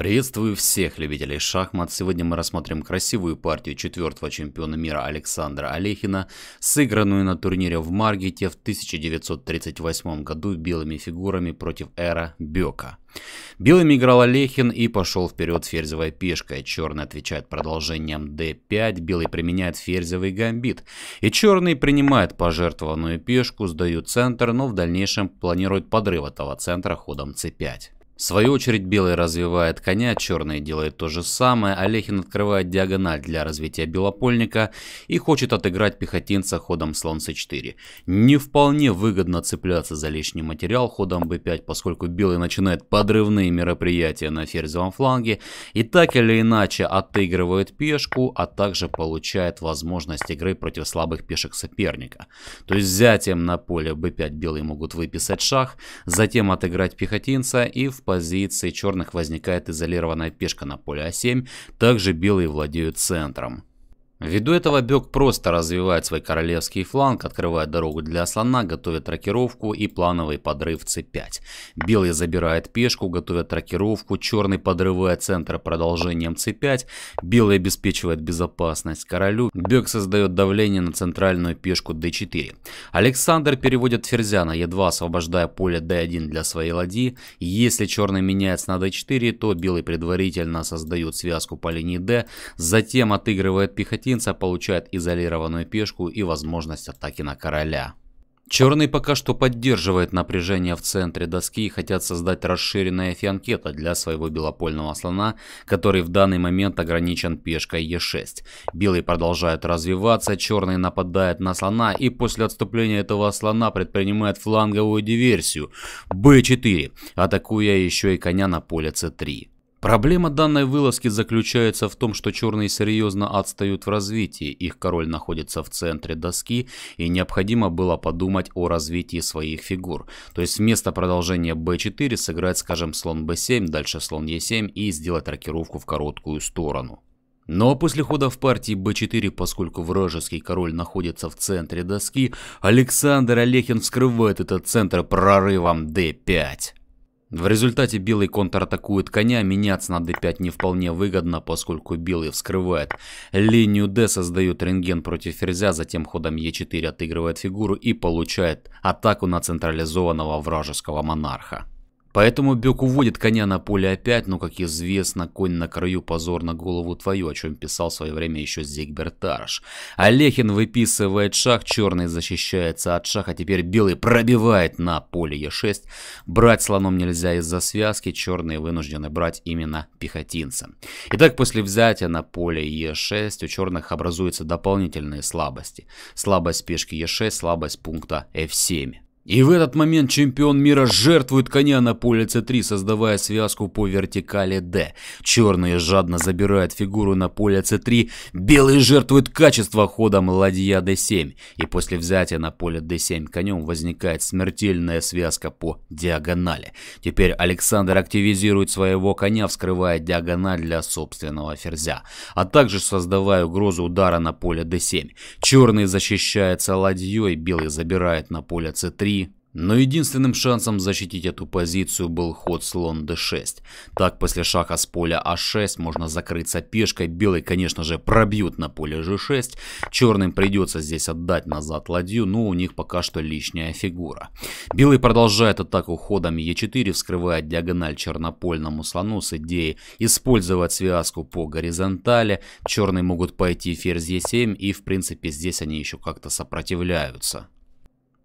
Приветствую всех любителей шахмат. Сегодня мы рассмотрим красивую партию четвертого чемпиона мира Александра Олехина, сыгранную на турнире в Маргете в 1938 году белыми фигурами против Эра Бека. Белым играл Олехин и пошел вперед ферзевой пешкой. Черный отвечает продолжением d5, белый применяет ферзевый гамбит. И черный принимает пожертвованную пешку, сдают центр, но в дальнейшем планирует подрыв этого центра ходом c5. В свою очередь белый развивает коня, черный делает то же самое, Олехин открывает диагональ для развития белопольника и хочет отыграть пехотинца ходом слон c4. Не вполне выгодно цепляться за лишний материал ходом b5, поскольку белый начинает подрывные мероприятия на ферзевом фланге и так или иначе отыгрывает пешку, а также получает возможность игры против слабых пешек соперника. То есть взятием на поле b5 белые могут выписать шах, затем отыграть пехотинца и в позиции черных возникает изолированная пешка на поле А7, также белые владеют центром. Ввиду этого Бек просто развивает свой королевский фланг, открывает дорогу для слона, готовит рокировку и плановый подрыв c5. Белый забирает пешку, готовит рокировку, черный подрывает центр продолжением c5, белый обеспечивает безопасность королю, Бек создает давление на центральную пешку d4. Александр переводит ферзя на e2, освобождая поле d1 для своей ладьи. Если черный меняется на d4, то белый предварительно создает связку по линии d, затем отыгрывает пехотинца пехотинца получает изолированную пешку и возможность атаки на короля. Черный пока что поддерживает напряжение в центре доски и хотят создать расширенное фианкета для своего белопольного слона, который в данный момент ограничен пешкой Е6. Белый продолжает развиваться, черный нападает на слона и после отступления этого слона предпринимает фланговую диверсию. b 4 атакуя еще и коня на поле c 3 Проблема данной вылазки заключается в том, что черные серьезно отстают в развитии, их король находится в центре доски, и необходимо было подумать о развитии своих фигур. То есть вместо продолжения b4 сыграть, скажем, слон b7, дальше слон e7 и сделать рокировку в короткую сторону. Но ну а после хода в партии b4, поскольку вражеский король находится в центре доски, Александр Олехин вскрывает этот центр прорывом d5. В результате белый контратакует коня, меняться на d5 не вполне выгодно, поскольку белый вскрывает линию d, создает рентген против ферзя, затем ходом e4 отыгрывает фигуру и получает атаку на централизованного вражеского монарха. Поэтому Бек уводит коня на поле опять, но, как известно, конь на краю позор на голову твою, о чем писал в свое время еще Зигберт Арш. Олехин выписывает шах, черный защищается от шаха, теперь белый пробивает на поле Е6. Брать слоном нельзя из-за связки, черные вынуждены брать именно пехотинца. Итак, после взятия на поле Е6 у черных образуются дополнительные слабости. Слабость пешки Е6, слабость пункта F7. И в этот момент чемпион мира жертвует коня на поле c3, создавая связку по вертикали d. Черные жадно забирают фигуру на поле c3, белые жертвуют качество ходом ладья d7. И после взятия на поле d7 конем возникает смертельная связка по диагонали. Теперь Александр активизирует своего коня, вскрывая диагональ для собственного ферзя, а также создавая угрозу удара на поле d7. Черный защищается ладьей, белый забирает на поле c3 но единственным шансом защитить эту позицию был ход слон d6. Так после шаха с поля а6 можно закрыться пешкой, белый конечно же пробьют на поле g6, черным придется здесь отдать назад ладью, но у них пока что лишняя фигура. Белый продолжает атаку ходом e4, вскрывая диагональ чернопольному слону с идеей использовать связку по горизонтали, черные могут пойти ферзь e7 и в принципе здесь они еще как-то сопротивляются.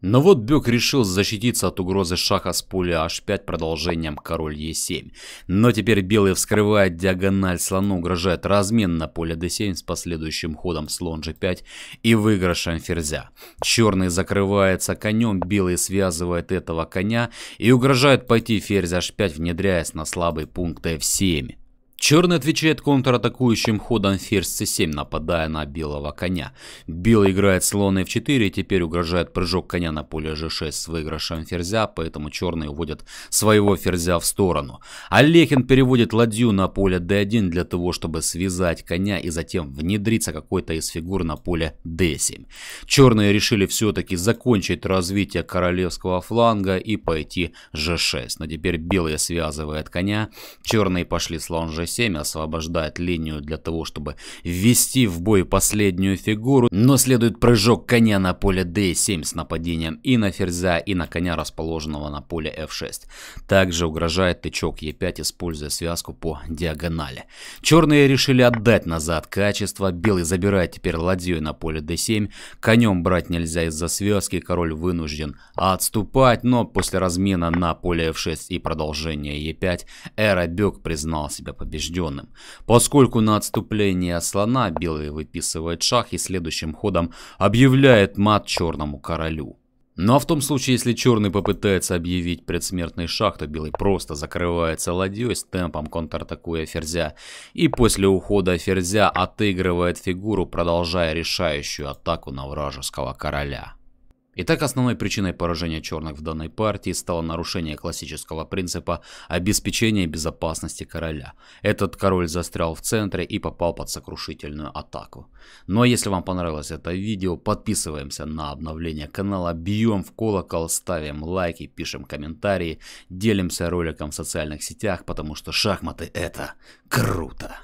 Но вот Бек решил защититься от угрозы шаха с пули h5 продолжением король e7. Но теперь белый вскрывает диагональ слону, угрожает размен на поле d7 с последующим ходом слон g5 и выигрышем ферзя. Черный закрывается конем, белый связывает этого коня и угрожает пойти ферзь h5, внедряясь на слабый пункт f7. Черный отвечает контратакующим ходом ферзь c7, нападая на белого коня. Белый играет слон f4 и теперь угрожает прыжок коня на поле g6 с выигрышем ферзя, поэтому черные уводят своего ферзя в сторону. Олехин переводит ладью на поле d1 для того, чтобы связать коня и затем внедриться какой-то из фигур на поле d7. Черные решили все-таки закончить развитие королевского фланга и пойти g6, но теперь белые связывают коня, черные пошли слон g6 c7, освобождает линию для того, чтобы ввести в бой последнюю фигуру, но следует прыжок коня на поле d7 с нападением и на ферзя, и на коня, расположенного на поле f6. Также угрожает тычок e5, используя связку по диагонали. Черные решили отдать назад качество, белый забирает теперь ладью на поле d7, конем брать нельзя из-за связки, король вынужден отступать, но после размена на поле f6 и продолжения e5, Эра Бек признал себя победителем побежденным. Поскольку на отступление слона белый выписывает шах и следующим ходом объявляет мат черному королю. Ну а в том случае, если черный попытается объявить предсмертный шах, то белый просто закрывается ладьей с темпом контратакуя ферзя. И после ухода ферзя отыгрывает фигуру, продолжая решающую атаку на вражеского короля. Итак, основной причиной поражения черных в данной партии стало нарушение классического принципа обеспечения безопасности короля. Этот король застрял в центре и попал под сокрушительную атаку. Ну а если вам понравилось это видео, подписываемся на обновление канала, бьем в колокол, ставим лайки, пишем комментарии, делимся роликом в социальных сетях, потому что шахматы это круто.